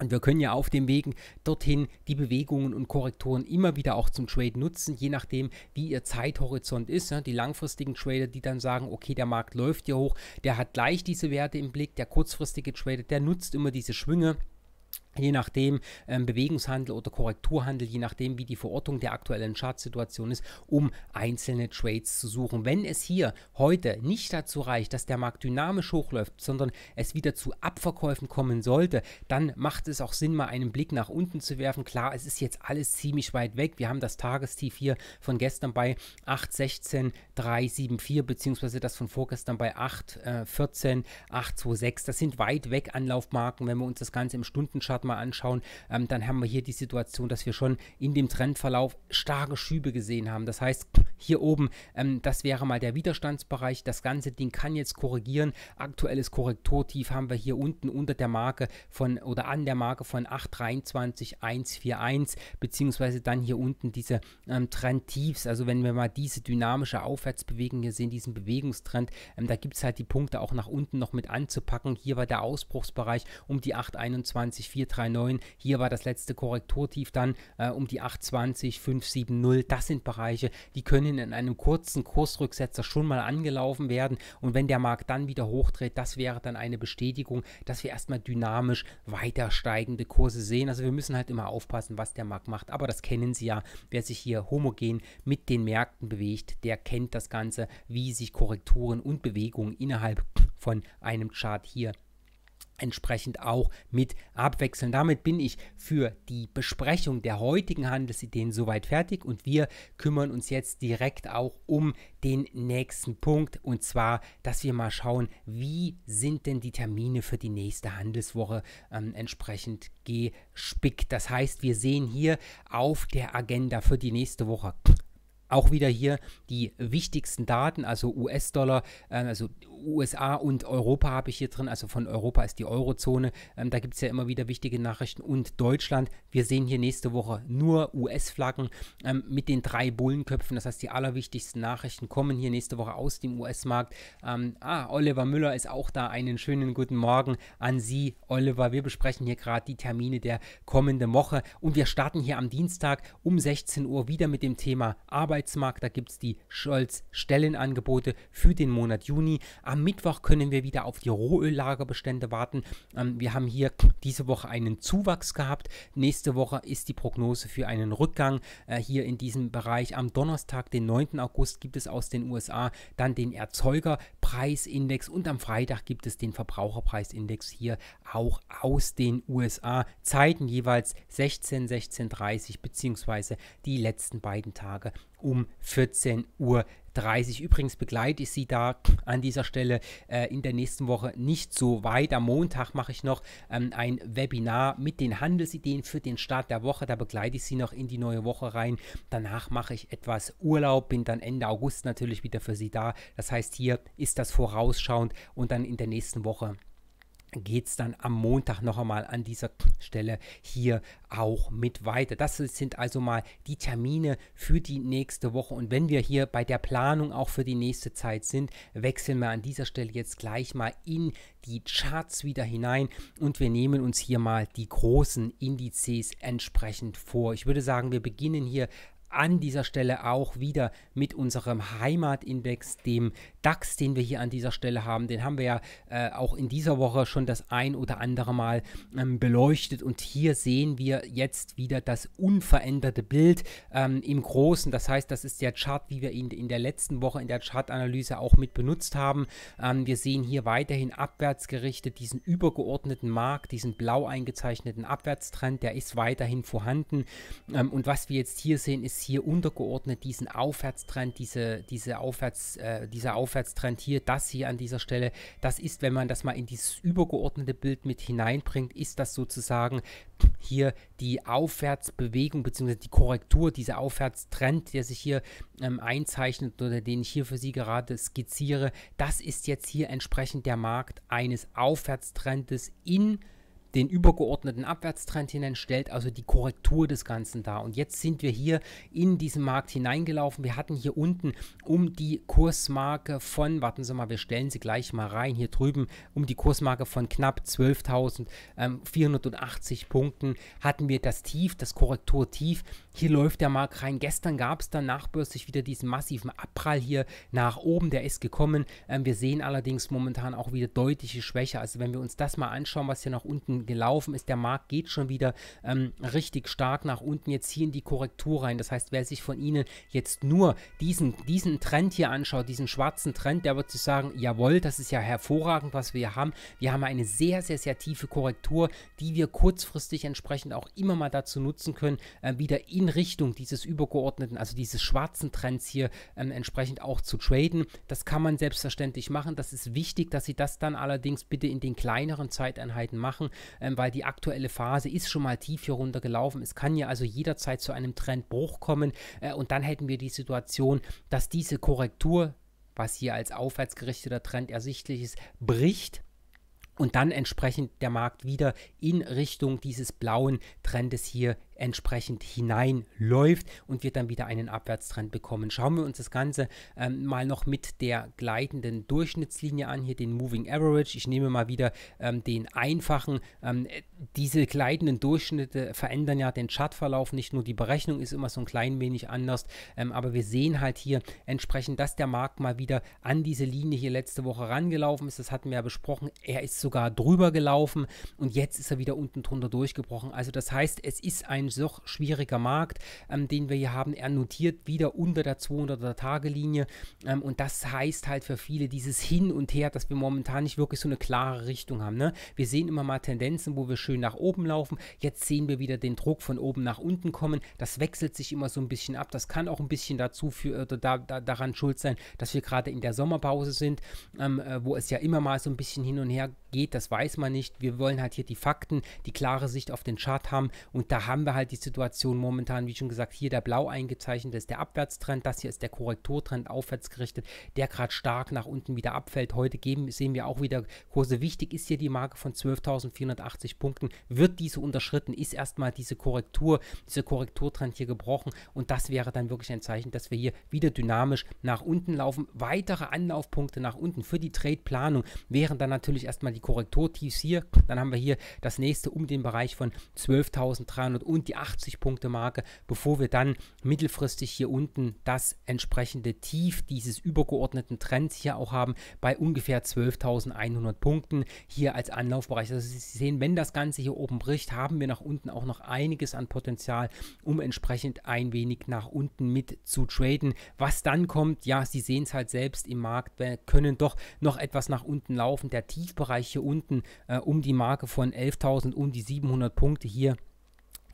Und wir können ja auf dem Weg dorthin die Bewegungen und Korrekturen immer wieder auch zum Trade nutzen, je nachdem, wie ihr Zeithorizont ist. Ne? Die langfristigen Trader, die dann sagen, okay, der Markt läuft hier hoch, der hat gleich diese Werte im Blick. Der kurzfristige Trader, der nutzt immer diese Schwünge je nachdem ähm, Bewegungshandel oder Korrekturhandel, je nachdem wie die Verortung der aktuellen Chartsituation ist, um einzelne Trades zu suchen. Wenn es hier heute nicht dazu reicht, dass der Markt dynamisch hochläuft, sondern es wieder zu Abverkäufen kommen sollte, dann macht es auch Sinn, mal einen Blick nach unten zu werfen. Klar, es ist jetzt alles ziemlich weit weg. Wir haben das Tagestief hier von gestern bei 8,16374 beziehungsweise das von vorgestern bei 8,14826. Äh, das sind weit weg Anlaufmarken, wenn wir uns das Ganze im Stundenchart gerade mal anschauen, ähm, dann haben wir hier die Situation, dass wir schon in dem Trendverlauf starke Schübe gesehen haben. Das heißt, hier oben, ähm, das wäre mal der Widerstandsbereich. Das ganze Ding kann jetzt korrigieren. Aktuelles Korrekturtief haben wir hier unten unter der Marke von oder an der Marke von 823.141 beziehungsweise dann hier unten diese ähm, Trendtiefs. Also wenn wir mal diese dynamische Aufwärtsbewegung hier sehen, diesen Bewegungstrend, ähm, da gibt es halt die Punkte auch nach unten noch mit anzupacken. Hier war der Ausbruchsbereich um die 821, 439. Hier war das letzte Korrekturtief dann äh, um die 820, 570. Das sind Bereiche, die können in einem kurzen Kursrücksetzer schon mal angelaufen werden. Und wenn der Markt dann wieder hochdreht, das wäre dann eine Bestätigung, dass wir erstmal dynamisch weiter steigende Kurse sehen. Also wir müssen halt immer aufpassen, was der Markt macht. Aber das kennen Sie ja. Wer sich hier homogen mit den Märkten bewegt, der kennt das Ganze, wie sich Korrekturen und Bewegungen innerhalb von einem Chart hier entsprechend auch mit abwechseln. Damit bin ich für die Besprechung der heutigen Handelsideen soweit fertig und wir kümmern uns jetzt direkt auch um den nächsten Punkt und zwar, dass wir mal schauen, wie sind denn die Termine für die nächste Handelswoche ähm, entsprechend gespickt. Das heißt, wir sehen hier auf der Agenda für die nächste Woche auch wieder hier die wichtigsten Daten, also US-Dollar, äh, also USA und Europa habe ich hier drin, also von Europa ist die Eurozone. Ähm, da gibt es ja immer wieder wichtige Nachrichten und Deutschland. Wir sehen hier nächste Woche nur US-Flaggen ähm, mit den drei Bullenköpfen. Das heißt, die allerwichtigsten Nachrichten kommen hier nächste Woche aus dem US-Markt. Ähm, ah, Oliver Müller ist auch da. Einen schönen guten Morgen an Sie, Oliver. Wir besprechen hier gerade die Termine der kommenden Woche und wir starten hier am Dienstag um 16 Uhr wieder mit dem Thema Arbeit. Arbeitsmarkt. Da gibt es die Scholz-Stellenangebote für den Monat Juni. Am Mittwoch können wir wieder auf die Rohöllagerbestände warten. Ähm, wir haben hier diese Woche einen Zuwachs gehabt. Nächste Woche ist die Prognose für einen Rückgang äh, hier in diesem Bereich. Am Donnerstag, den 9. August, gibt es aus den USA dann den Erzeugerpreisindex und am Freitag gibt es den Verbraucherpreisindex hier auch aus den USA. Zeiten jeweils 16, 16.30 beziehungsweise die letzten beiden Tage um 14 Uhr 30. Übrigens begleite ich Sie da an dieser Stelle äh, in der nächsten Woche nicht so weit. Am Montag mache ich noch ähm, ein Webinar mit den Handelsideen für den Start der Woche. Da begleite ich Sie noch in die neue Woche rein. Danach mache ich etwas Urlaub, bin dann Ende August natürlich wieder für Sie da. Das heißt, hier ist das vorausschauend und dann in der nächsten Woche geht es dann am Montag noch einmal an dieser Stelle hier auch mit weiter. Das sind also mal die Termine für die nächste Woche. Und wenn wir hier bei der Planung auch für die nächste Zeit sind, wechseln wir an dieser Stelle jetzt gleich mal in die Charts wieder hinein und wir nehmen uns hier mal die großen Indizes entsprechend vor. Ich würde sagen, wir beginnen hier an dieser Stelle auch wieder mit unserem Heimatindex, dem DAX, den wir hier an dieser Stelle haben. Den haben wir ja äh, auch in dieser Woche schon das ein oder andere Mal ähm, beleuchtet. Und hier sehen wir jetzt wieder das unveränderte Bild ähm, im Großen. Das heißt, das ist der Chart, wie wir ihn in der letzten Woche in der Chartanalyse auch mit benutzt haben. Ähm, wir sehen hier weiterhin abwärts gerichtet diesen übergeordneten Markt, diesen blau eingezeichneten Abwärtstrend, der ist weiterhin vorhanden. Ähm, und was wir jetzt hier sehen, ist hier untergeordnet diesen Aufwärtstrend, diese, diese Aufwärts, äh, dieser Aufwärtstrend hier, das hier an dieser Stelle, das ist, wenn man das mal in dieses übergeordnete Bild mit hineinbringt, ist das sozusagen hier die Aufwärtsbewegung bzw. die Korrektur, dieser Aufwärtstrend, der sich hier ähm, einzeichnet oder den ich hier für Sie gerade skizziere, das ist jetzt hier entsprechend der Markt eines Aufwärtstrendes in den übergeordneten Abwärtstrend hinein, stellt also die Korrektur des Ganzen dar. Und jetzt sind wir hier in diesen Markt hineingelaufen. Wir hatten hier unten um die Kursmarke von, warten Sie mal, wir stellen sie gleich mal rein, hier drüben um die Kursmarke von knapp 12.480 Punkten hatten wir das Tief, das Korrekturtief hier läuft der Markt rein. Gestern gab es dann nachbörslich wieder diesen massiven Abprall hier nach oben. Der ist gekommen. Ähm, wir sehen allerdings momentan auch wieder deutliche Schwäche. Also wenn wir uns das mal anschauen, was hier nach unten gelaufen ist, der Markt geht schon wieder ähm, richtig stark nach unten. Jetzt hier in die Korrektur rein. Das heißt, wer sich von Ihnen jetzt nur diesen, diesen Trend hier anschaut, diesen schwarzen Trend, der wird sich sagen, jawohl, das ist ja hervorragend, was wir hier haben. Wir haben eine sehr, sehr, sehr tiefe Korrektur, die wir kurzfristig entsprechend auch immer mal dazu nutzen können, äh, wieder in in Richtung dieses übergeordneten, also dieses schwarzen Trends hier ähm, entsprechend auch zu traden. Das kann man selbstverständlich machen. Das ist wichtig, dass Sie das dann allerdings bitte in den kleineren Zeiteinheiten machen, ähm, weil die aktuelle Phase ist schon mal tief hier runter gelaufen. Es kann ja also jederzeit zu einem Trendbruch kommen äh, und dann hätten wir die Situation, dass diese Korrektur was hier als aufwärtsgerichteter Trend ersichtlich ist, bricht und dann entsprechend der Markt wieder in Richtung dieses blauen Trendes hier entsprechend hineinläuft und wir dann wieder einen Abwärtstrend bekommen. Schauen wir uns das Ganze ähm, mal noch mit der gleitenden Durchschnittslinie an, hier den Moving Average. Ich nehme mal wieder ähm, den einfachen. Ähm, diese gleitenden Durchschnitte verändern ja den Chartverlauf, nicht nur die Berechnung ist immer so ein klein wenig anders, ähm, aber wir sehen halt hier entsprechend, dass der Markt mal wieder an diese Linie hier letzte Woche rangelaufen ist. Das hatten wir ja besprochen. Er ist sogar drüber gelaufen und jetzt ist er wieder unten drunter durchgebrochen. Also das heißt, es ist ein ein schwieriger Markt, ähm, den wir hier haben. Er notiert wieder unter der 200er-Tage-Linie ähm, und das heißt halt für viele dieses Hin und Her, dass wir momentan nicht wirklich so eine klare Richtung haben. Ne? Wir sehen immer mal Tendenzen, wo wir schön nach oben laufen. Jetzt sehen wir wieder den Druck von oben nach unten kommen. Das wechselt sich immer so ein bisschen ab. Das kann auch ein bisschen dazu für, oder äh, da, da, daran schuld sein, dass wir gerade in der Sommerpause sind, ähm, äh, wo es ja immer mal so ein bisschen hin und her geht. Das weiß man nicht. Wir wollen halt hier die Fakten, die klare Sicht auf den Chart haben und da haben wir halt halt die Situation momentan, wie schon gesagt, hier der blau eingezeichnete ist der Abwärtstrend, das hier ist der Korrekturtrend aufwärts gerichtet, der gerade stark nach unten wieder abfällt. Heute geben, sehen wir auch wieder Kurse. Wichtig ist hier die Marke von 12.480 Punkten. Wird diese unterschritten, ist erstmal diese Korrektur, dieser Korrekturtrend hier gebrochen und das wäre dann wirklich ein Zeichen, dass wir hier wieder dynamisch nach unten laufen. Weitere Anlaufpunkte nach unten für die Trade-Planung wären dann natürlich erstmal die Korrekturtiefs hier. Dann haben wir hier das nächste um den Bereich von 12.300 und und die 80-Punkte-Marke, bevor wir dann mittelfristig hier unten das entsprechende Tief dieses übergeordneten Trends hier auch haben bei ungefähr 12.100 Punkten hier als Anlaufbereich. Also Sie sehen, wenn das Ganze hier oben bricht, haben wir nach unten auch noch einiges an Potenzial, um entsprechend ein wenig nach unten mit zu traden. Was dann kommt, ja, Sie sehen es halt selbst im Markt, wir können doch noch etwas nach unten laufen. Der Tiefbereich hier unten äh, um die Marke von 11.000, um die 700 Punkte hier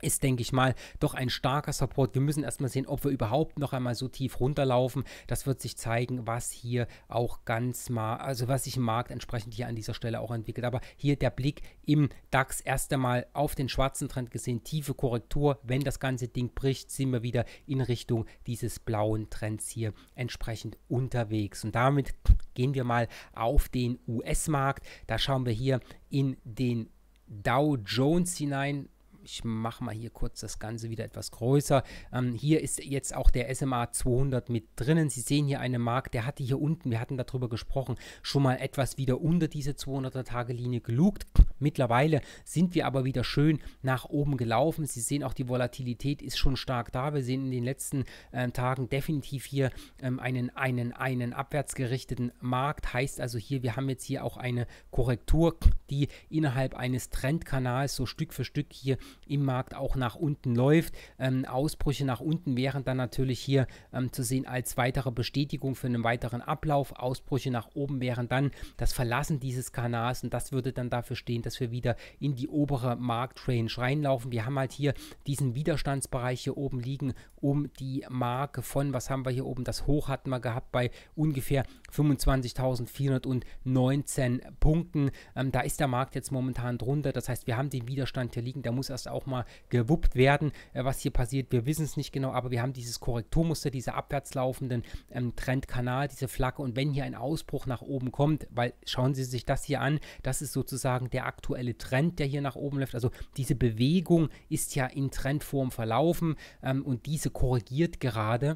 ist, denke ich mal, doch ein starker Support. Wir müssen erstmal sehen, ob wir überhaupt noch einmal so tief runterlaufen. Das wird sich zeigen, was hier auch ganz mal, also was sich im Markt entsprechend hier an dieser Stelle auch entwickelt. Aber hier der Blick im DAX erst einmal auf den schwarzen Trend gesehen, tiefe Korrektur. Wenn das ganze Ding bricht, sind wir wieder in Richtung dieses blauen Trends hier entsprechend unterwegs. Und damit gehen wir mal auf den US-Markt. Da schauen wir hier in den Dow Jones hinein ich mache mal hier kurz das Ganze wieder etwas größer. Ähm, hier ist jetzt auch der SMA 200 mit drinnen. Sie sehen hier eine Mark, der hatte hier unten, wir hatten darüber gesprochen, schon mal etwas wieder unter diese 200er-Tage-Linie gelugt. Mittlerweile sind wir aber wieder schön nach oben gelaufen. Sie sehen auch, die Volatilität ist schon stark da. Wir sehen in den letzten äh, Tagen definitiv hier ähm, einen, einen, einen abwärts gerichteten Markt. Heißt also hier, wir haben jetzt hier auch eine Korrektur, die innerhalb eines Trendkanals so Stück für Stück hier im Markt auch nach unten läuft. Ähm, Ausbrüche nach unten wären dann natürlich hier ähm, zu sehen als weitere Bestätigung für einen weiteren Ablauf. Ausbrüche nach oben wären dann das Verlassen dieses Kanals und das würde dann dafür stehen, dass wir wieder in die obere Marktrange reinlaufen. Wir haben halt hier diesen Widerstandsbereich hier oben liegen um die Marke von, was haben wir hier oben, das Hoch hatten wir gehabt bei ungefähr 25.419 Punkten. Ähm, da ist der Markt jetzt momentan drunter, das heißt, wir haben den Widerstand hier liegen, der muss erst auch mal gewuppt werden, äh, was hier passiert. Wir wissen es nicht genau, aber wir haben dieses Korrekturmuster, diese abwärtslaufenden ähm, Trendkanal, diese Flagge. Und wenn hier ein Ausbruch nach oben kommt, weil schauen Sie sich das hier an, das ist sozusagen der aktuelle Trend, der hier nach oben läuft. Also diese Bewegung ist ja in Trendform verlaufen ähm, und diese korrigiert gerade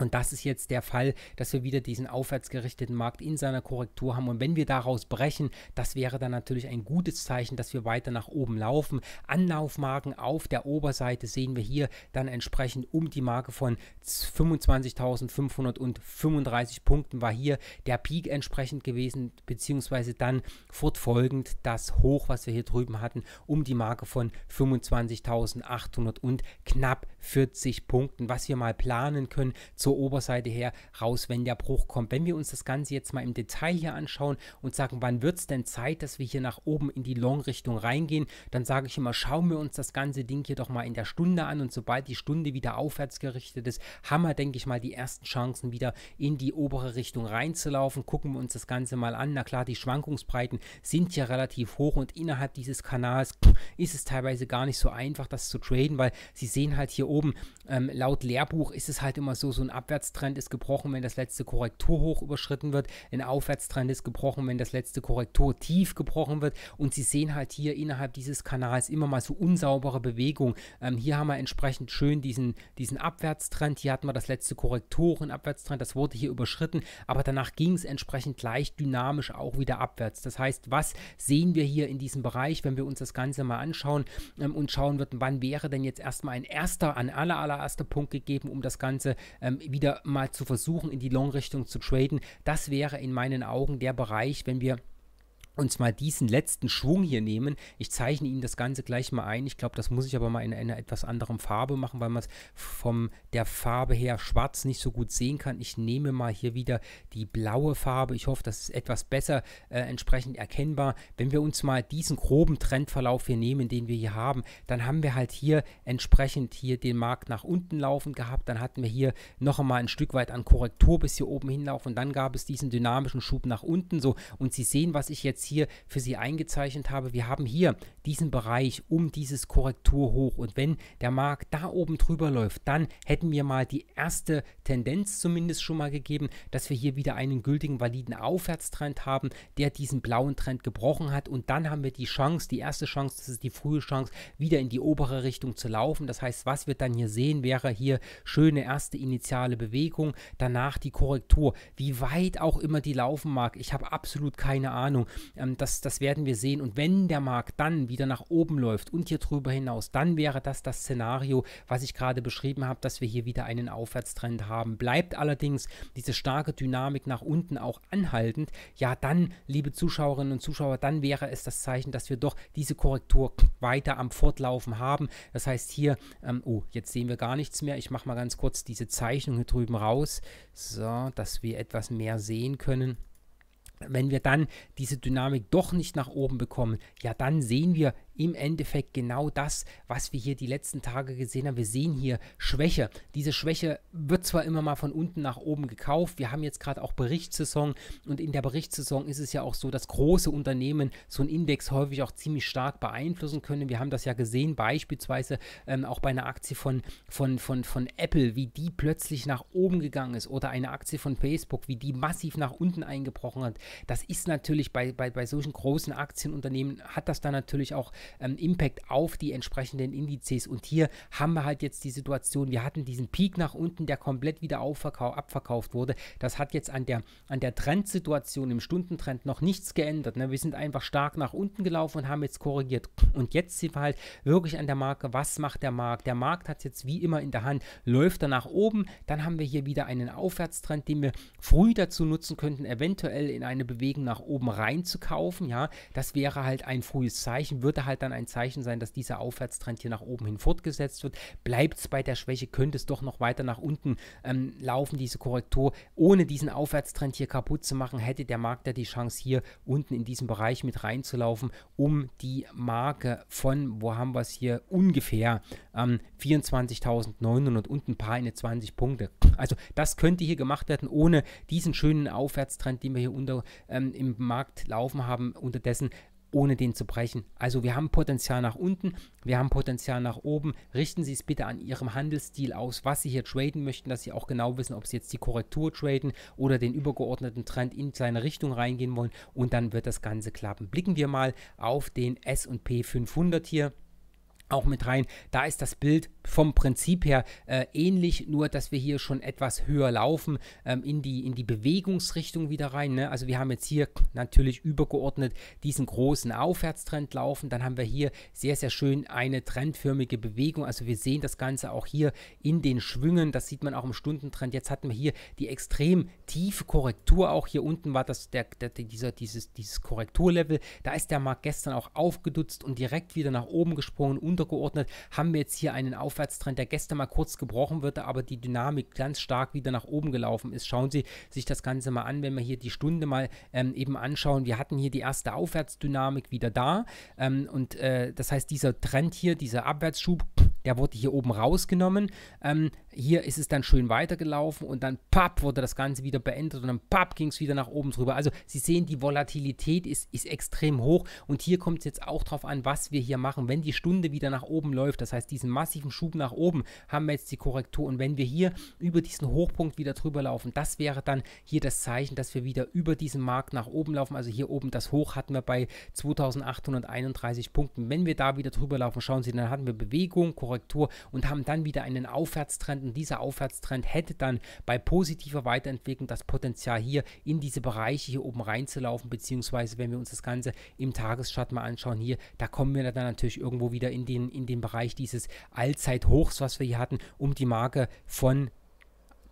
und das ist jetzt der Fall, dass wir wieder diesen aufwärtsgerichteten Markt in seiner Korrektur haben. Und wenn wir daraus brechen, das wäre dann natürlich ein gutes Zeichen, dass wir weiter nach oben laufen. Anlaufmarken auf der Oberseite sehen wir hier dann entsprechend um die Marke von 25.535 Punkten war hier der Peak entsprechend gewesen, beziehungsweise dann fortfolgend das Hoch, was wir hier drüben hatten, um die Marke von 25.800 und knapp 40 Punkten, was wir mal planen können zur Oberseite her raus, wenn der Bruch kommt. Wenn wir uns das Ganze jetzt mal im Detail hier anschauen und sagen, wann wird es denn Zeit, dass wir hier nach oben in die Long-Richtung reingehen, dann sage ich immer, schauen wir uns das ganze Ding hier doch mal in der Stunde an und sobald die Stunde wieder aufwärts gerichtet ist, haben wir, denke ich mal, die ersten Chancen wieder in die obere Richtung reinzulaufen. Gucken wir uns das Ganze mal an. Na klar, die Schwankungsbreiten sind ja relativ hoch und innerhalb dieses Kanals ist es teilweise gar nicht so einfach, das zu traden, weil sie sehen halt hier oben. Ähm, laut Lehrbuch ist es halt immer so, so ein Abwärtstrend ist gebrochen, wenn das letzte Korrekturhoch überschritten wird, ein Aufwärtstrend ist gebrochen, wenn das letzte Korrekturtief gebrochen wird und Sie sehen halt hier innerhalb dieses Kanals immer mal so unsaubere Bewegung. Ähm, hier haben wir entsprechend schön diesen, diesen Abwärtstrend, hier hatten wir das letzte Korrekturhoch, Korrekturen, Abwärtstrend, das wurde hier überschritten, aber danach ging es entsprechend leicht dynamisch auch wieder abwärts. Das heißt, was sehen wir hier in diesem Bereich, wenn wir uns das Ganze mal anschauen ähm, und schauen würden, wann wäre denn jetzt erstmal ein erster an aller allererster Punkt gegeben, um das Ganze ähm, wieder mal zu versuchen, in die Long-Richtung zu traden. Das wäre in meinen Augen der Bereich, wenn wir und zwar diesen letzten Schwung hier nehmen. Ich zeichne Ihnen das Ganze gleich mal ein. Ich glaube, das muss ich aber mal in einer etwas anderen Farbe machen, weil man es von der Farbe her schwarz nicht so gut sehen kann. Ich nehme mal hier wieder die blaue Farbe. Ich hoffe, das ist etwas besser äh, entsprechend erkennbar. Wenn wir uns mal diesen groben Trendverlauf hier nehmen, den wir hier haben, dann haben wir halt hier entsprechend hier den Markt nach unten laufen gehabt. Dann hatten wir hier noch einmal ein Stück weit an Korrektur bis hier oben hinlaufen. Und dann gab es diesen dynamischen Schub nach unten. So, und Sie sehen, was ich jetzt hier hier für Sie eingezeichnet habe. Wir haben hier diesen Bereich um dieses Korrekturhoch und wenn der Markt da oben drüber läuft, dann hätten wir mal die erste Tendenz zumindest schon mal gegeben, dass wir hier wieder einen gültigen, validen Aufwärtstrend haben, der diesen blauen Trend gebrochen hat und dann haben wir die Chance, die erste Chance, das ist die frühe Chance, wieder in die obere Richtung zu laufen. Das heißt, was wir dann hier sehen, wäre hier schöne erste initiale Bewegung, danach die Korrektur, wie weit auch immer die laufen mag. Ich habe absolut keine Ahnung. Ähm, das, das werden wir sehen. Und wenn der Markt dann wieder nach oben läuft und hier drüber hinaus, dann wäre das das Szenario, was ich gerade beschrieben habe, dass wir hier wieder einen Aufwärtstrend haben. Bleibt allerdings diese starke Dynamik nach unten auch anhaltend, ja, dann, liebe Zuschauerinnen und Zuschauer, dann wäre es das Zeichen, dass wir doch diese Korrektur weiter am Fortlaufen haben. Das heißt hier, ähm, oh, jetzt sehen wir gar nichts mehr. Ich mache mal ganz kurz diese Zeichnung hier drüben raus, so, dass wir etwas mehr sehen können wenn wir dann diese Dynamik doch nicht nach oben bekommen, ja, dann sehen wir im Endeffekt genau das, was wir hier die letzten Tage gesehen haben. Wir sehen hier Schwäche. Diese Schwäche wird zwar immer mal von unten nach oben gekauft. Wir haben jetzt gerade auch Berichtssaison und in der Berichtssaison ist es ja auch so, dass große Unternehmen so einen Index häufig auch ziemlich stark beeinflussen können. Wir haben das ja gesehen, beispielsweise ähm, auch bei einer Aktie von, von, von, von Apple, wie die plötzlich nach oben gegangen ist oder eine Aktie von Facebook, wie die massiv nach unten eingebrochen hat. Das ist natürlich bei, bei, bei solchen großen Aktienunternehmen hat das dann natürlich auch ähm, Impact auf die entsprechenden Indizes. Und hier haben wir halt jetzt die Situation, wir hatten diesen Peak nach unten, der komplett wieder abverkauft wurde. Das hat jetzt an der, an der Trendsituation im Stundentrend noch nichts geändert. Ne? Wir sind einfach stark nach unten gelaufen und haben jetzt korrigiert. Und jetzt sind wir halt wirklich an der Marke. Was macht der Markt? Der Markt hat jetzt wie immer in der Hand, läuft er nach oben, dann haben wir hier wieder einen Aufwärtstrend, den wir früh dazu nutzen könnten, eventuell in eine Bewegung nach oben reinzukaufen. Ja, das wäre halt ein frühes Zeichen, würde halt halt dann ein Zeichen sein, dass dieser Aufwärtstrend hier nach oben hin fortgesetzt wird. Bleibt es bei der Schwäche, könnte es doch noch weiter nach unten ähm, laufen, diese Korrektur. Ohne diesen Aufwärtstrend hier kaputt zu machen, hätte der Markt ja die Chance, hier unten in diesem Bereich mit reinzulaufen, um die Marke von, wo haben wir es hier, ungefähr ähm, 24.900 und ein paar in 20 Punkte. Also das könnte hier gemacht werden, ohne diesen schönen Aufwärtstrend, den wir hier unter ähm, im Markt laufen haben, unterdessen ohne den zu brechen. Also wir haben Potenzial nach unten, wir haben Potenzial nach oben. Richten Sie es bitte an Ihrem Handelsstil aus, was Sie hier traden möchten, dass Sie auch genau wissen, ob Sie jetzt die Korrektur traden oder den übergeordneten Trend in seine Richtung reingehen wollen und dann wird das Ganze klappen. Blicken wir mal auf den S&P 500 hier auch mit rein. Da ist das Bild vom Prinzip her äh, ähnlich, nur dass wir hier schon etwas höher laufen ähm, in, die, in die Bewegungsrichtung wieder rein. Ne? Also wir haben jetzt hier natürlich übergeordnet diesen großen Aufwärtstrend laufen. Dann haben wir hier sehr, sehr schön eine trendförmige Bewegung. Also wir sehen das Ganze auch hier in den Schwüngen. Das sieht man auch im Stundentrend. Jetzt hatten wir hier die extrem tiefe Korrektur. Auch hier unten war das der, der, dieser, dieses, dieses Korrekturlevel. Da ist der Markt gestern auch aufgedutzt und direkt wieder nach oben gesprungen und untergeordnet, haben wir jetzt hier einen Aufwärtstrend, der gestern mal kurz gebrochen wird, aber die Dynamik ganz stark wieder nach oben gelaufen ist. Schauen Sie sich das Ganze mal an, wenn wir hier die Stunde mal ähm, eben anschauen. Wir hatten hier die erste Aufwärtsdynamik wieder da ähm, und äh, das heißt, dieser Trend hier, dieser Abwärtsschub, der wurde hier oben rausgenommen. Ähm, hier ist es dann schön weitergelaufen und dann papp wurde das Ganze wieder beendet und dann papp ging es wieder nach oben drüber. Also Sie sehen, die Volatilität ist, ist extrem hoch und hier kommt es jetzt auch drauf an, was wir hier machen. Wenn die Stunde wieder nach oben läuft, das heißt diesen massiven Schub nach oben, haben wir jetzt die Korrektur und wenn wir hier über diesen Hochpunkt wieder drüber laufen, das wäre dann hier das Zeichen, dass wir wieder über diesen Markt nach oben laufen. Also hier oben das Hoch hatten wir bei 2831 Punkten. Wenn wir da wieder drüber laufen, schauen Sie, dann hatten wir Bewegung, Korrektur und haben dann wieder einen Aufwärtstrend Aufwärtstrend und dieser Aufwärtstrend hätte dann bei positiver Weiterentwicklung das Potenzial hier in diese Bereiche hier oben reinzulaufen, beziehungsweise wenn wir uns das Ganze im Tagesschatten mal anschauen hier, da kommen wir dann natürlich irgendwo wieder in den, in den Bereich dieses Allzeithochs, was wir hier hatten, um die Marke von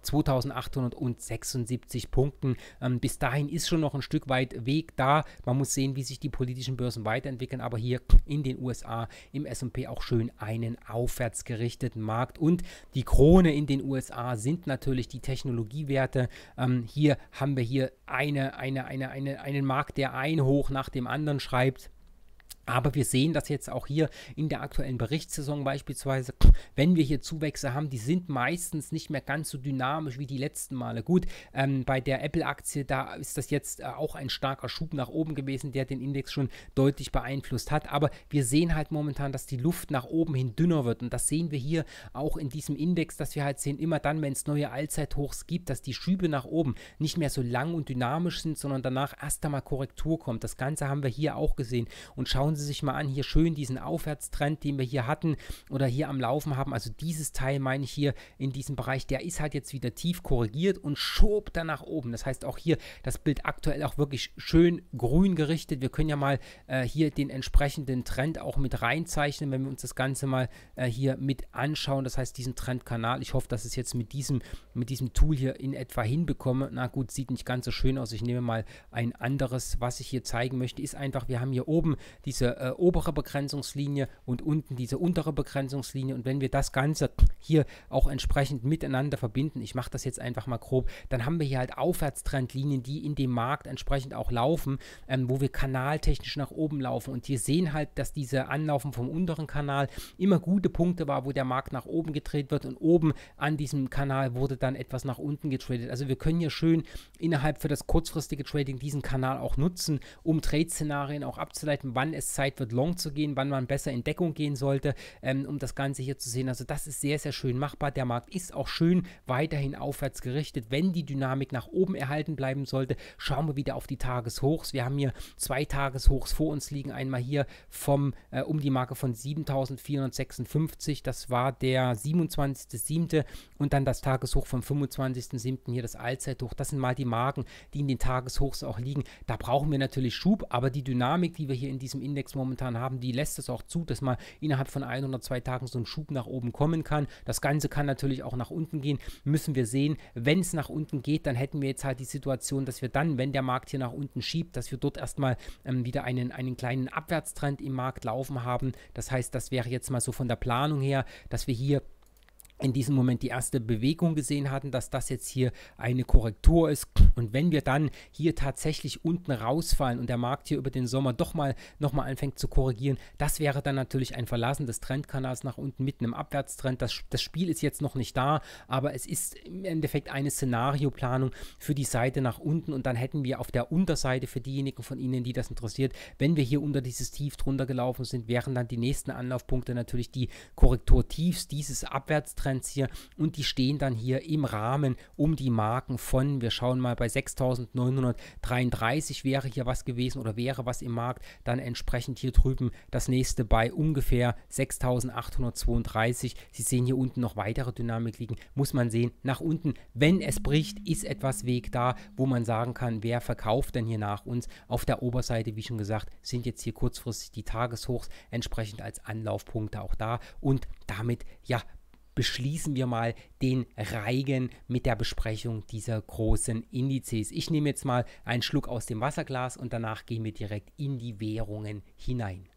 2876 Punkten. Ähm, bis dahin ist schon noch ein Stück weit Weg da. Man muss sehen, wie sich die politischen Börsen weiterentwickeln, aber hier in den USA im SP auch schön einen aufwärts gerichteten Markt. Und die Krone in den USA sind natürlich die Technologiewerte. Ähm, hier haben wir hier eine, eine, eine, eine, einen Markt, der ein hoch nach dem anderen schreibt. Aber wir sehen das jetzt auch hier in der aktuellen Berichtssaison beispielsweise. Wenn wir hier Zuwächse haben, die sind meistens nicht mehr ganz so dynamisch wie die letzten Male. Gut, ähm, bei der Apple-Aktie, da ist das jetzt äh, auch ein starker Schub nach oben gewesen, der den Index schon deutlich beeinflusst hat. Aber wir sehen halt momentan, dass die Luft nach oben hin dünner wird. Und das sehen wir hier auch in diesem Index, dass wir halt sehen, immer dann, wenn es neue Allzeithochs gibt, dass die Schübe nach oben nicht mehr so lang und dynamisch sind, sondern danach erst einmal Korrektur kommt. Das Ganze haben wir hier auch gesehen. Und schauen Sie, Sie sich mal an, hier schön diesen Aufwärtstrend, den wir hier hatten oder hier am Laufen haben. Also dieses Teil meine ich hier in diesem Bereich, der ist halt jetzt wieder tief korrigiert und schob dann nach oben. Das heißt auch hier das Bild aktuell auch wirklich schön grün gerichtet. Wir können ja mal äh, hier den entsprechenden Trend auch mit reinzeichnen, wenn wir uns das Ganze mal äh, hier mit anschauen. Das heißt diesen Trendkanal. Ich hoffe, dass es jetzt mit diesem, mit diesem Tool hier in etwa hinbekomme. Na gut, sieht nicht ganz so schön aus. Ich nehme mal ein anderes, was ich hier zeigen möchte, ist einfach, wir haben hier oben diese äh, obere Begrenzungslinie und unten diese untere Begrenzungslinie. Und wenn wir das Ganze hier auch entsprechend miteinander verbinden, ich mache das jetzt einfach mal grob, dann haben wir hier halt Aufwärtstrendlinien, die in dem Markt entsprechend auch laufen, ähm, wo wir kanaltechnisch nach oben laufen. Und wir sehen halt, dass diese Anlaufen vom unteren Kanal immer gute Punkte war, wo der Markt nach oben gedreht wird und oben an diesem Kanal wurde dann etwas nach unten getradet. Also wir können hier schön innerhalb für das kurzfristige Trading diesen Kanal auch nutzen, um Trade-Szenarien auch abzuleiten, wann es Zeit wird, long zu gehen, wann man besser in Deckung gehen sollte, ähm, um das Ganze hier zu sehen. Also das ist sehr, sehr schön machbar. Der Markt ist auch schön weiterhin aufwärts gerichtet. Wenn die Dynamik nach oben erhalten bleiben sollte, schauen wir wieder auf die Tageshochs. Wir haben hier zwei Tageshochs vor uns liegen. Einmal hier vom, äh, um die Marke von 7.456. Das war der 27.7. und dann das Tageshoch vom 25.7. hier das Allzeithoch. Das sind mal die Marken, die in den Tageshochs auch liegen. Da brauchen wir natürlich Schub, aber die Dynamik, die wir hier in diesem Index Index momentan haben, die lässt es auch zu, dass mal innerhalb von ein oder zwei Tagen so ein Schub nach oben kommen kann. Das Ganze kann natürlich auch nach unten gehen, müssen wir sehen. Wenn es nach unten geht, dann hätten wir jetzt halt die Situation, dass wir dann, wenn der Markt hier nach unten schiebt, dass wir dort erstmal ähm, wieder einen, einen kleinen Abwärtstrend im Markt laufen haben. Das heißt, das wäre jetzt mal so von der Planung her, dass wir hier in diesem Moment die erste Bewegung gesehen hatten, dass das jetzt hier eine Korrektur ist. Und wenn wir dann hier tatsächlich unten rausfallen und der Markt hier über den Sommer doch mal nochmal anfängt zu korrigieren, das wäre dann natürlich ein Verlassen des Trendkanals nach unten mit einem Abwärtstrend. Das, das Spiel ist jetzt noch nicht da, aber es ist im Endeffekt eine Szenarioplanung für die Seite nach unten und dann hätten wir auf der Unterseite für diejenigen von Ihnen, die das interessiert, wenn wir hier unter dieses Tief drunter gelaufen sind, wären dann die nächsten Anlaufpunkte natürlich die Korrekturtiefs, dieses Abwärtstrends. Mehrgrenze hier und die stehen dann hier im Rahmen um die Marken von, wir schauen mal bei 6.933 wäre hier was gewesen oder wäre was im Markt, dann entsprechend hier drüben das nächste bei ungefähr 6.832. Sie sehen hier unten noch weitere Dynamik liegen, muss man sehen, nach unten, wenn es bricht, ist etwas Weg da, wo man sagen kann, wer verkauft denn hier nach uns. Auf der Oberseite, wie schon gesagt, sind jetzt hier kurzfristig die Tageshochs entsprechend als Anlaufpunkte auch da und damit, ja, beschließen wir mal den Reigen mit der Besprechung dieser großen Indizes. Ich nehme jetzt mal einen Schluck aus dem Wasserglas und danach gehen wir direkt in die Währungen hinein.